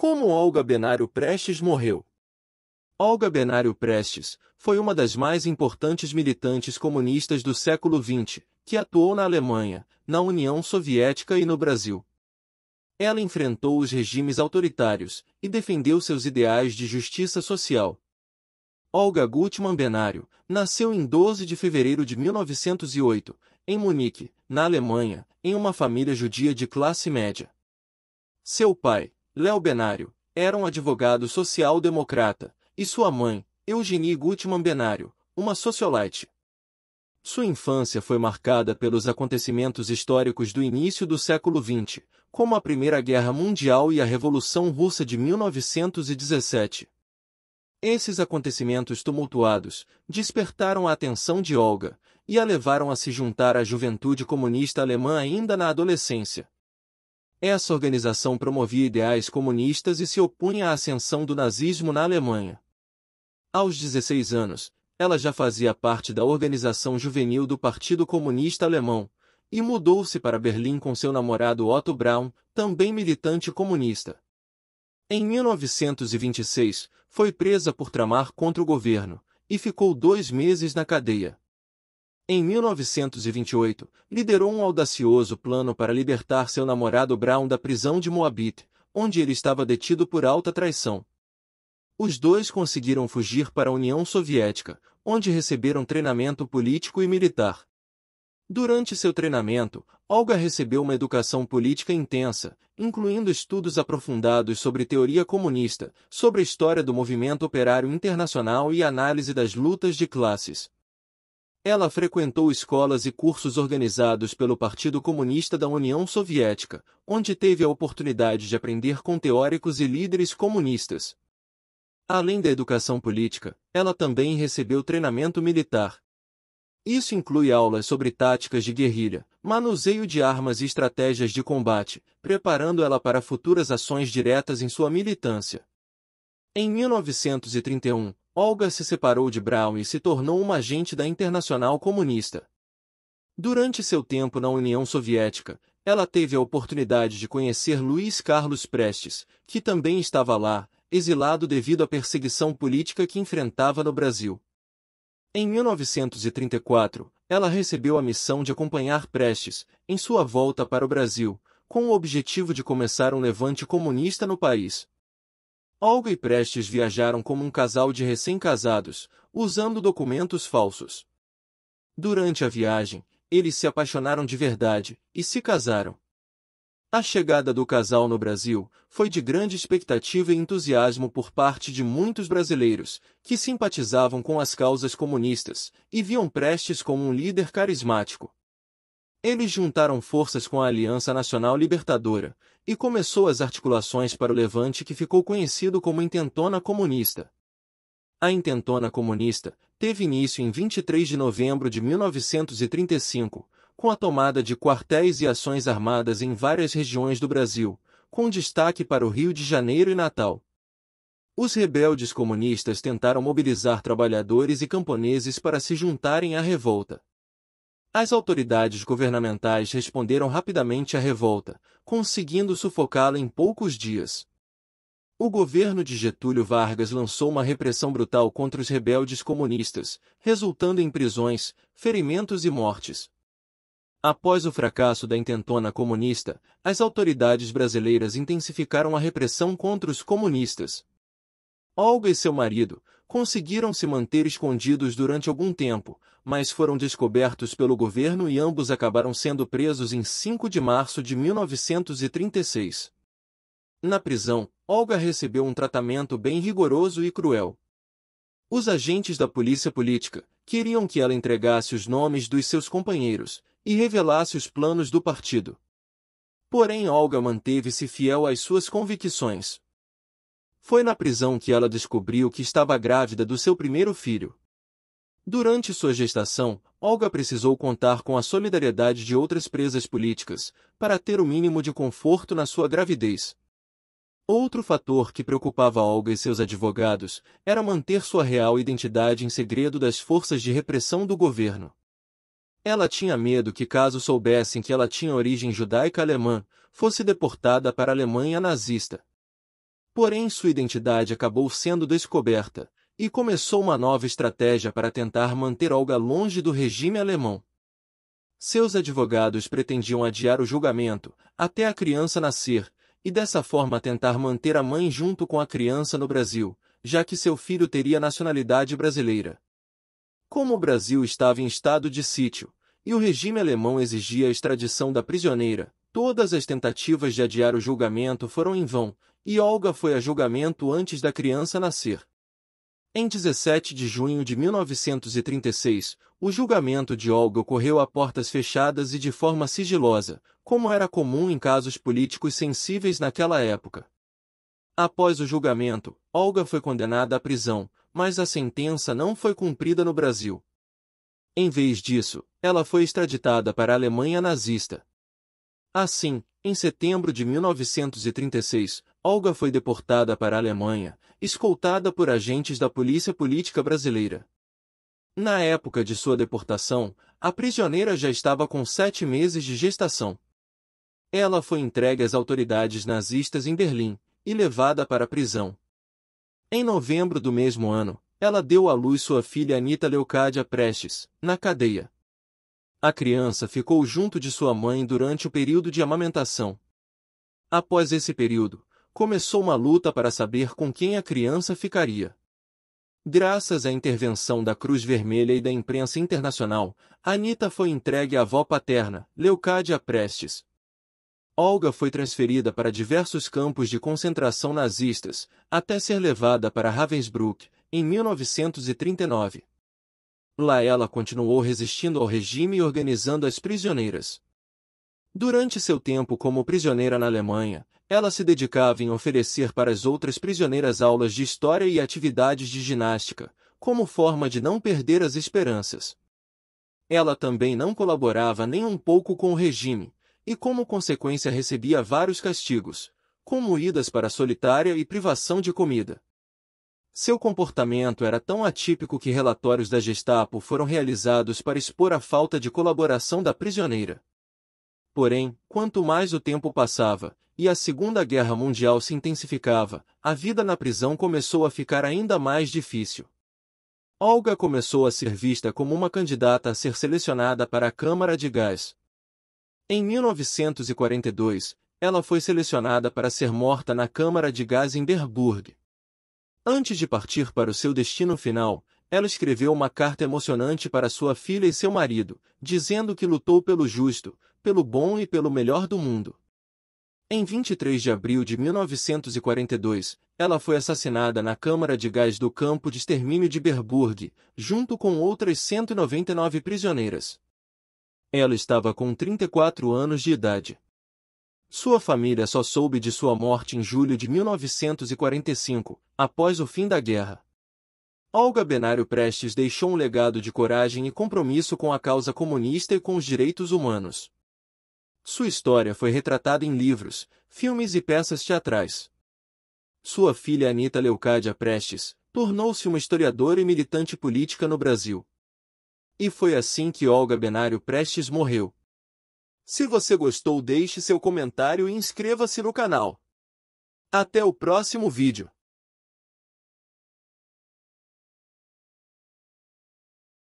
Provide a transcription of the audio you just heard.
Como Olga Benário Prestes morreu? Olga Benário Prestes foi uma das mais importantes militantes comunistas do século XX, que atuou na Alemanha, na União Soviética e no Brasil. Ela enfrentou os regimes autoritários e defendeu seus ideais de justiça social. Olga Gutmann Benário nasceu em 12 de fevereiro de 1908, em Munique, na Alemanha, em uma família judia de classe média. Seu pai, Léo Benário, era um advogado social-democrata, e sua mãe, Eugenie Gutmann Benário, uma sociolite. Sua infância foi marcada pelos acontecimentos históricos do início do século XX, como a Primeira Guerra Mundial e a Revolução Russa de 1917. Esses acontecimentos tumultuados despertaram a atenção de Olga e a levaram a se juntar à juventude comunista alemã ainda na adolescência, essa organização promovia ideais comunistas e se opunha à ascensão do nazismo na Alemanha. Aos 16 anos, ela já fazia parte da organização juvenil do Partido Comunista Alemão e mudou-se para Berlim com seu namorado Otto Braun, também militante comunista. Em 1926, foi presa por tramar contra o governo e ficou dois meses na cadeia. Em 1928, liderou um audacioso plano para libertar seu namorado Brown da prisão de Moabit, onde ele estava detido por alta traição. Os dois conseguiram fugir para a União Soviética, onde receberam treinamento político e militar. Durante seu treinamento, Olga recebeu uma educação política intensa, incluindo estudos aprofundados sobre teoria comunista, sobre a história do movimento operário internacional e análise das lutas de classes. Ela frequentou escolas e cursos organizados pelo Partido Comunista da União Soviética, onde teve a oportunidade de aprender com teóricos e líderes comunistas. Além da educação política, ela também recebeu treinamento militar. Isso inclui aulas sobre táticas de guerrilha, manuseio de armas e estratégias de combate, preparando ela para futuras ações diretas em sua militância. Em 1931, Olga se separou de Brown e se tornou uma agente da Internacional Comunista. Durante seu tempo na União Soviética, ela teve a oportunidade de conhecer Luiz Carlos Prestes, que também estava lá, exilado devido à perseguição política que enfrentava no Brasil. Em 1934, ela recebeu a missão de acompanhar Prestes, em sua volta para o Brasil, com o objetivo de começar um levante comunista no país. Olga e Prestes viajaram como um casal de recém-casados, usando documentos falsos. Durante a viagem, eles se apaixonaram de verdade e se casaram. A chegada do casal no Brasil foi de grande expectativa e entusiasmo por parte de muitos brasileiros, que simpatizavam com as causas comunistas e viam Prestes como um líder carismático. Eles juntaram forças com a Aliança Nacional Libertadora e começou as articulações para o levante que ficou conhecido como Intentona Comunista. A Intentona Comunista teve início em 23 de novembro de 1935, com a tomada de quartéis e ações armadas em várias regiões do Brasil, com destaque para o Rio de Janeiro e Natal. Os rebeldes comunistas tentaram mobilizar trabalhadores e camponeses para se juntarem à revolta. As autoridades governamentais responderam rapidamente à revolta, conseguindo sufocá-la em poucos dias. O governo de Getúlio Vargas lançou uma repressão brutal contra os rebeldes comunistas, resultando em prisões, ferimentos e mortes. Após o fracasso da intentona comunista, as autoridades brasileiras intensificaram a repressão contra os comunistas. Olga e seu marido, conseguiram se manter escondidos durante algum tempo, mas foram descobertos pelo governo e ambos acabaram sendo presos em 5 de março de 1936. Na prisão, Olga recebeu um tratamento bem rigoroso e cruel. Os agentes da polícia política queriam que ela entregasse os nomes dos seus companheiros e revelasse os planos do partido. Porém, Olga manteve-se fiel às suas convicções. Foi na prisão que ela descobriu que estava grávida do seu primeiro filho. Durante sua gestação, Olga precisou contar com a solidariedade de outras presas políticas para ter o mínimo de conforto na sua gravidez. Outro fator que preocupava Olga e seus advogados era manter sua real identidade em segredo das forças de repressão do governo. Ela tinha medo que, caso soubessem que ela tinha origem judaica alemã, fosse deportada para a Alemanha nazista. Porém sua identidade acabou sendo descoberta, e começou uma nova estratégia para tentar manter Olga longe do regime alemão. Seus advogados pretendiam adiar o julgamento até a criança nascer e dessa forma tentar manter a mãe junto com a criança no Brasil, já que seu filho teria nacionalidade brasileira. Como o Brasil estava em estado de sítio e o regime alemão exigia a extradição da prisioneira, Todas as tentativas de adiar o julgamento foram em vão, e Olga foi a julgamento antes da criança nascer. Em 17 de junho de 1936, o julgamento de Olga ocorreu a portas fechadas e de forma sigilosa, como era comum em casos políticos sensíveis naquela época. Após o julgamento, Olga foi condenada à prisão, mas a sentença não foi cumprida no Brasil. Em vez disso, ela foi extraditada para a Alemanha nazista, Assim, em setembro de 1936, Olga foi deportada para a Alemanha, escoltada por agentes da Polícia Política Brasileira. Na época de sua deportação, a prisioneira já estava com sete meses de gestação. Ela foi entregue às autoridades nazistas em Berlim e levada para a prisão. Em novembro do mesmo ano, ela deu à luz sua filha Anita Leocádia Prestes, na cadeia. A criança ficou junto de sua mãe durante o período de amamentação. Após esse período, começou uma luta para saber com quem a criança ficaria. Graças à intervenção da Cruz Vermelha e da imprensa internacional, Anita foi entregue à avó paterna, Leucádia Prestes. Olga foi transferida para diversos campos de concentração nazistas, até ser levada para Ravensbrück, em 1939. Lá ela continuou resistindo ao regime e organizando as prisioneiras. Durante seu tempo como prisioneira na Alemanha, ela se dedicava em oferecer para as outras prisioneiras aulas de história e atividades de ginástica, como forma de não perder as esperanças. Ela também não colaborava nem um pouco com o regime, e como consequência recebia vários castigos, como idas para solitária e privação de comida. Seu comportamento era tão atípico que relatórios da Gestapo foram realizados para expor a falta de colaboração da prisioneira. Porém, quanto mais o tempo passava, e a Segunda Guerra Mundial se intensificava, a vida na prisão começou a ficar ainda mais difícil. Olga começou a ser vista como uma candidata a ser selecionada para a Câmara de Gás. Em 1942, ela foi selecionada para ser morta na Câmara de Gás em Derburg. Antes de partir para o seu destino final, ela escreveu uma carta emocionante para sua filha e seu marido, dizendo que lutou pelo justo, pelo bom e pelo melhor do mundo. Em 23 de abril de 1942, ela foi assassinada na Câmara de Gás do Campo de Extermínio de Berburg, junto com outras 199 prisioneiras. Ela estava com 34 anos de idade. Sua família só soube de sua morte em julho de 1945, após o fim da guerra. Olga Benário Prestes deixou um legado de coragem e compromisso com a causa comunista e com os direitos humanos. Sua história foi retratada em livros, filmes e peças teatrais. Sua filha Anita Leucádia Prestes tornou-se uma historiadora e militante política no Brasil. E foi assim que Olga Benário Prestes morreu. Se você gostou deixe seu comentário e inscreva-se no canal. Até o próximo vídeo.